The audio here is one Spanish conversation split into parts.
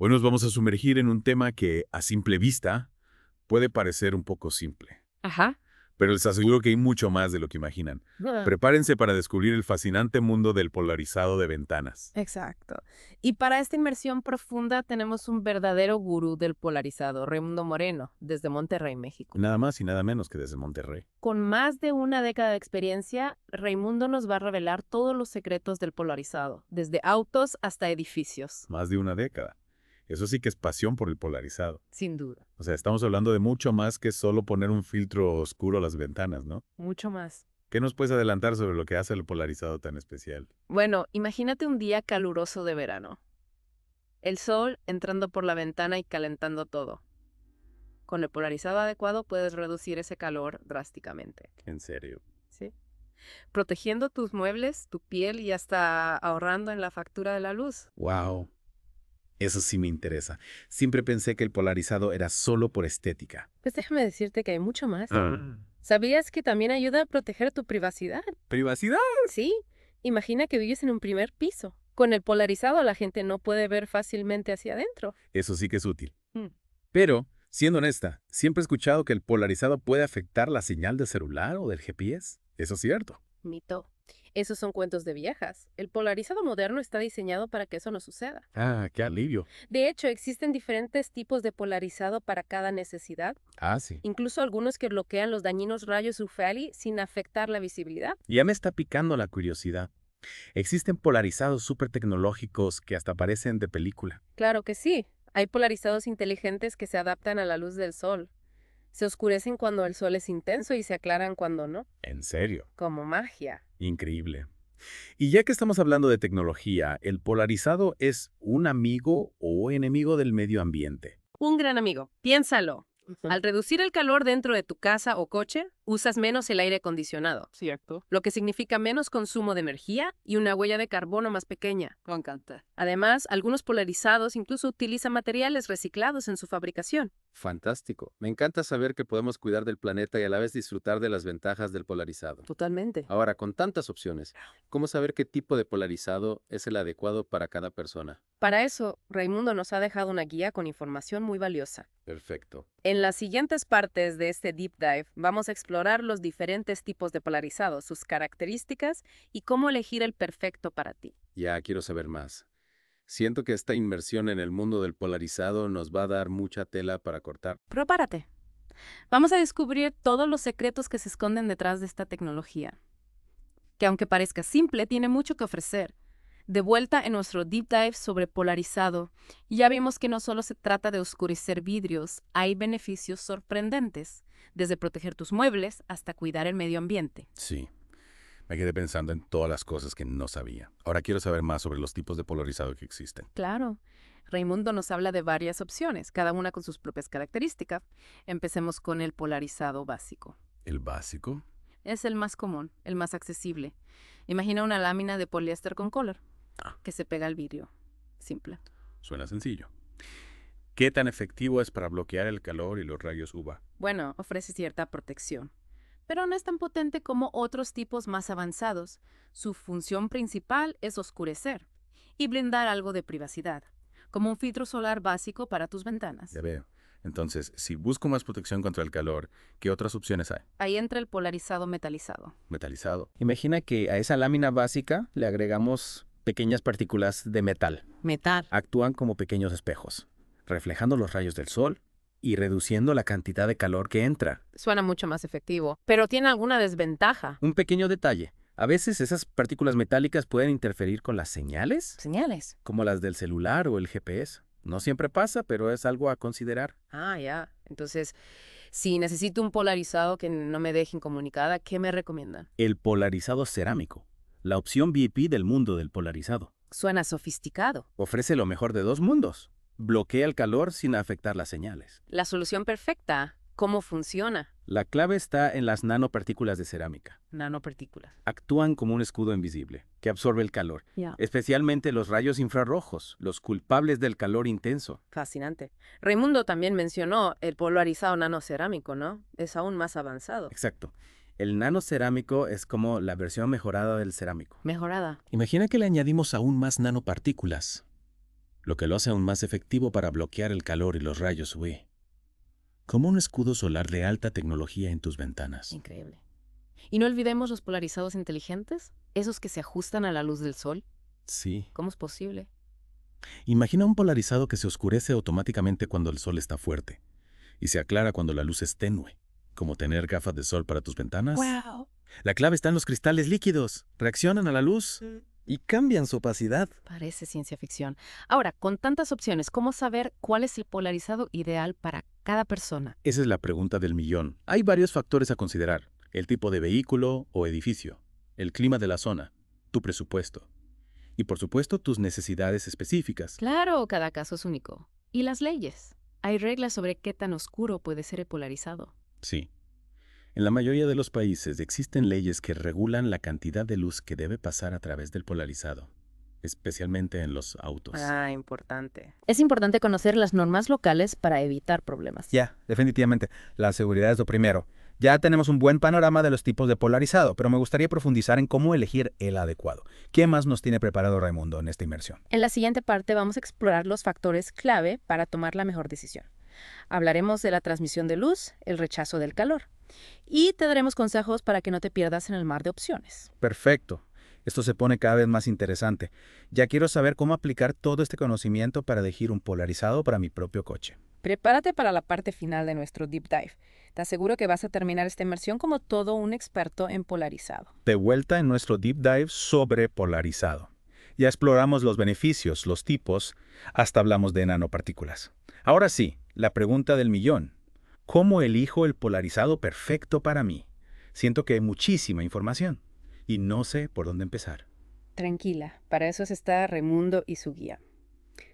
Hoy nos vamos a sumergir en un tema que, a simple vista, puede parecer un poco simple. Ajá. Pero les aseguro que hay mucho más de lo que imaginan. Prepárense para descubrir el fascinante mundo del polarizado de ventanas. Exacto. Y para esta inmersión profunda tenemos un verdadero gurú del polarizado, Raimundo Moreno, desde Monterrey, México. Nada más y nada menos que desde Monterrey. Con más de una década de experiencia, Raimundo nos va a revelar todos los secretos del polarizado, desde autos hasta edificios. Más de una década. Eso sí que es pasión por el polarizado. Sin duda. O sea, estamos hablando de mucho más que solo poner un filtro oscuro a las ventanas, ¿no? Mucho más. ¿Qué nos puedes adelantar sobre lo que hace el polarizado tan especial? Bueno, imagínate un día caluroso de verano. El sol entrando por la ventana y calentando todo. Con el polarizado adecuado puedes reducir ese calor drásticamente. ¿En serio? Sí. Protegiendo tus muebles, tu piel y hasta ahorrando en la factura de la luz. ¡Wow! Eso sí me interesa. Siempre pensé que el polarizado era solo por estética. Pues déjame decirte que hay mucho más. ¿eh? Ah. ¿Sabías que también ayuda a proteger tu privacidad? ¿Privacidad? Sí. Imagina que vives en un primer piso. Con el polarizado la gente no puede ver fácilmente hacia adentro. Eso sí que es útil. Mm. Pero, siendo honesta, siempre he escuchado que el polarizado puede afectar la señal del celular o del GPS. Eso es cierto. Mito. Esos son cuentos de viejas. El polarizado moderno está diseñado para que eso no suceda. Ah, qué alivio. De hecho, existen diferentes tipos de polarizado para cada necesidad. Ah, sí. Incluso algunos que bloquean los dañinos rayos UFALI sin afectar la visibilidad. Ya me está picando la curiosidad. Existen polarizados súper tecnológicos que hasta parecen de película. Claro que sí. Hay polarizados inteligentes que se adaptan a la luz del sol. Se oscurecen cuando el sol es intenso y se aclaran cuando no. ¿En serio? Como magia. Increíble. Y ya que estamos hablando de tecnología, ¿el polarizado es un amigo o enemigo del medio ambiente? Un gran amigo. Piénsalo. Al reducir el calor dentro de tu casa o coche, usas menos el aire acondicionado. Cierto. Lo que significa menos consumo de energía y una huella de carbono más pequeña. Me encanta. Además, algunos polarizados incluso utilizan materiales reciclados en su fabricación. Fantástico. Me encanta saber que podemos cuidar del planeta y a la vez disfrutar de las ventajas del polarizado. Totalmente. Ahora, con tantas opciones, ¿cómo saber qué tipo de polarizado es el adecuado para cada persona? Para eso, Raimundo nos ha dejado una guía con información muy valiosa. Perfecto. En las siguientes partes de este deep dive vamos a explorar los diferentes tipos de polarizado, sus características y cómo elegir el perfecto para ti. Ya quiero saber más. Siento que esta inmersión en el mundo del polarizado nos va a dar mucha tela para cortar. Prepárate. Vamos a descubrir todos los secretos que se esconden detrás de esta tecnología, que aunque parezca simple, tiene mucho que ofrecer. De vuelta en nuestro deep dive sobre polarizado, ya vimos que no solo se trata de oscurecer vidrios, hay beneficios sorprendentes, desde proteger tus muebles hasta cuidar el medio ambiente. Sí. Me quedé pensando en todas las cosas que no sabía. Ahora quiero saber más sobre los tipos de polarizado que existen. Claro. Raimundo nos habla de varias opciones, cada una con sus propias características. Empecemos con el polarizado básico. ¿El básico? Es el más común, el más accesible. Imagina una lámina de poliéster con color ah. que se pega al vidrio. Simple. Suena sencillo. ¿Qué tan efectivo es para bloquear el calor y los rayos UVA? Bueno, ofrece cierta protección pero no es tan potente como otros tipos más avanzados. Su función principal es oscurecer y blindar algo de privacidad, como un filtro solar básico para tus ventanas. Ya veo. Entonces, si busco más protección contra el calor, ¿qué otras opciones hay? Ahí entra el polarizado metalizado. Metalizado. Imagina que a esa lámina básica le agregamos pequeñas partículas de metal. Metal. Actúan como pequeños espejos, reflejando los rayos del sol y reduciendo la cantidad de calor que entra. Suena mucho más efectivo, pero tiene alguna desventaja. Un pequeño detalle. A veces esas partículas metálicas pueden interferir con las señales. Señales. Como las del celular o el GPS. No siempre pasa, pero es algo a considerar. Ah, ya. Entonces, si necesito un polarizado que no me deje incomunicada, ¿qué me recomiendan? El polarizado cerámico, la opción VIP del mundo del polarizado. Suena sofisticado. Ofrece lo mejor de dos mundos, bloquea el calor sin afectar las señales. La solución perfecta. ¿Cómo funciona? La clave está en las nanopartículas de cerámica. Nanopartículas. Actúan como un escudo invisible que absorbe el calor, especialmente los rayos infrarrojos, los culpables del calor intenso. Fascinante. Raimundo también mencionó el polarizado nanocerámico, ¿no? Es aún más avanzado. Exacto. El nanocerámico es como la versión mejorada del cerámico. Mejorada. Imagina que le añadimos aún más nanopartículas, lo que lo hace aún más efectivo para bloquear el calor y los rayos UV. Como un escudo solar de alta tecnología en tus ventanas. Increíble. Y no olvidemos los polarizados inteligentes, esos que se ajustan a la luz del sol. Sí. ¿Cómo es posible? Imagina un polarizado que se oscurece automáticamente cuando el sol está fuerte y se aclara cuando la luz es tenue, como tener gafas de sol para tus ventanas. ¡Wow! La clave está en los cristales líquidos. Reaccionan a la luz. Mm y cambian su opacidad. Parece ciencia ficción. Ahora, con tantas opciones, ¿cómo saber cuál es el polarizado ideal para cada persona? Esa es la pregunta del millón. Hay varios factores a considerar. El tipo de vehículo o edificio, el clima de la zona, tu presupuesto y, por supuesto, tus necesidades específicas. Claro, cada caso es único. ¿Y las leyes? Hay reglas sobre qué tan oscuro puede ser el polarizado. Sí, en la mayoría de los países existen leyes que regulan la cantidad de luz que debe pasar a través del polarizado, especialmente en los autos. Ah, importante. Es importante conocer las normas locales para evitar problemas. Ya, definitivamente. La seguridad es lo primero. Ya tenemos un buen panorama de los tipos de polarizado, pero me gustaría profundizar en cómo elegir el adecuado. ¿Qué más nos tiene preparado Raimundo en esta inmersión? En la siguiente parte vamos a explorar los factores clave para tomar la mejor decisión. Hablaremos de la transmisión de luz, el rechazo del calor, y te daremos consejos para que no te pierdas en el mar de opciones. Perfecto. Esto se pone cada vez más interesante. Ya quiero saber cómo aplicar todo este conocimiento para elegir un polarizado para mi propio coche. Prepárate para la parte final de nuestro deep dive. Te aseguro que vas a terminar esta inmersión como todo un experto en polarizado. De vuelta en nuestro deep dive sobre polarizado. Ya exploramos los beneficios, los tipos, hasta hablamos de nanopartículas. Ahora sí, la pregunta del millón. ¿Cómo elijo el polarizado perfecto para mí? Siento que hay muchísima información y no sé por dónde empezar. Tranquila, para eso está Remundo y su guía.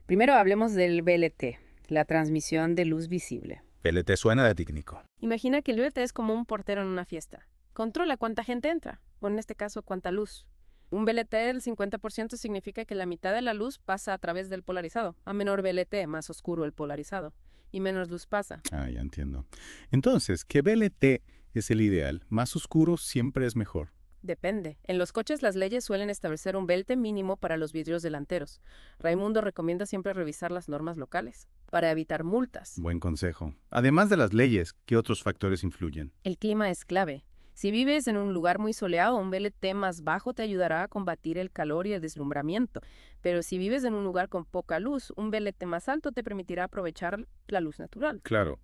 Primero hablemos del BLT, la transmisión de luz visible. BLT suena de técnico. Imagina que el BLT es como un portero en una fiesta. Controla cuánta gente entra, o en este caso cuánta luz. Un BLT del 50% significa que la mitad de la luz pasa a través del polarizado. A menor BLT, más oscuro el polarizado y menos luz pasa. Ah, ya entiendo. Entonces, que BLT es el ideal, más oscuro siempre es mejor. Depende. En los coches las leyes suelen establecer un belte mínimo para los vidrios delanteros. Raimundo recomienda siempre revisar las normas locales para evitar multas. Buen consejo. Además de las leyes, ¿qué otros factores influyen? El clima es clave. Si vives en un lugar muy soleado, un VLT más bajo te ayudará a combatir el calor y el deslumbramiento. Pero si vives en un lugar con poca luz, un VLT más alto te permitirá aprovechar la luz natural. Claro.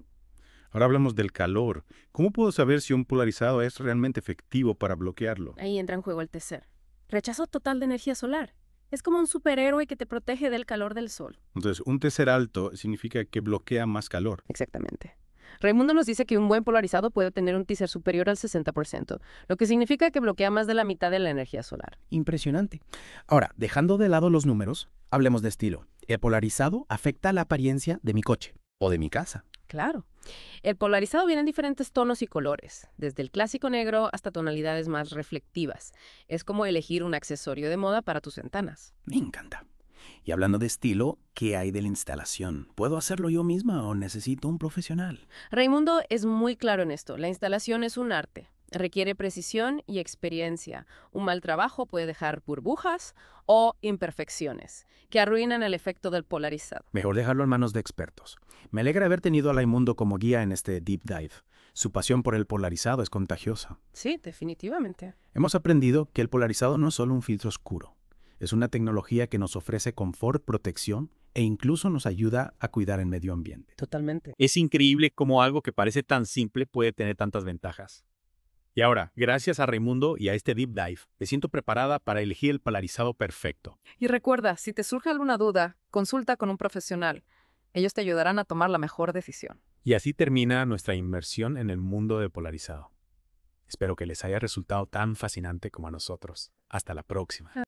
Ahora hablamos del calor. ¿Cómo puedo saber si un polarizado es realmente efectivo para bloquearlo? Ahí entra en juego el tercer. Rechazo total de energía solar. Es como un superhéroe que te protege del calor del sol. Entonces, un TCR alto significa que bloquea más calor. Exactamente. Raimundo nos dice que un buen polarizado puede tener un teaser superior al 60%, lo que significa que bloquea más de la mitad de la energía solar. Impresionante. Ahora, dejando de lado los números, hablemos de estilo. El polarizado afecta la apariencia de mi coche o de mi casa. Claro. El polarizado viene en diferentes tonos y colores, desde el clásico negro hasta tonalidades más reflectivas. Es como elegir un accesorio de moda para tus ventanas. Me encanta. Y hablando de estilo, ¿qué hay de la instalación? ¿Puedo hacerlo yo misma o necesito un profesional? Raimundo es muy claro en esto. La instalación es un arte. Requiere precisión y experiencia. Un mal trabajo puede dejar burbujas o imperfecciones que arruinan el efecto del polarizado. Mejor dejarlo en manos de expertos. Me alegra haber tenido a Raimundo como guía en este deep dive. Su pasión por el polarizado es contagiosa. Sí, definitivamente. Hemos aprendido que el polarizado no es solo un filtro oscuro, es una tecnología que nos ofrece confort, protección e incluso nos ayuda a cuidar el medio ambiente. Totalmente. Es increíble cómo algo que parece tan simple puede tener tantas ventajas. Y ahora, gracias a Raimundo y a este deep dive, me siento preparada para elegir el polarizado perfecto. Y recuerda, si te surge alguna duda, consulta con un profesional. Ellos te ayudarán a tomar la mejor decisión. Y así termina nuestra inmersión en el mundo de polarizado. Espero que les haya resultado tan fascinante como a nosotros. Hasta la próxima.